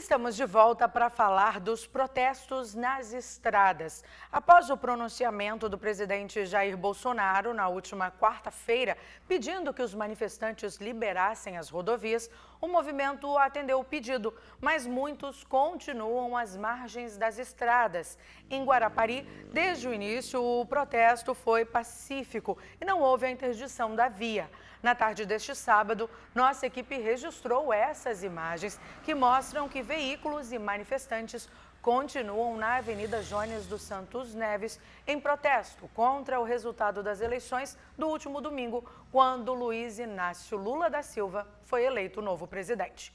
Estamos de volta para falar dos protestos nas estradas. Após o pronunciamento do presidente Jair Bolsonaro na última quarta-feira, pedindo que os manifestantes liberassem as rodovias, o movimento atendeu o pedido, mas muitos continuam às margens das estradas. Em Guarapari, desde o início, o protesto foi pacífico e não houve a interdição da via. Na tarde deste sábado, nossa equipe registrou essas imagens que mostram que veículos e manifestantes continuam na Avenida Jones dos Santos Neves em protesto contra o resultado das eleições do último domingo, quando Luiz Inácio Lula da Silva foi eleito novo presidente.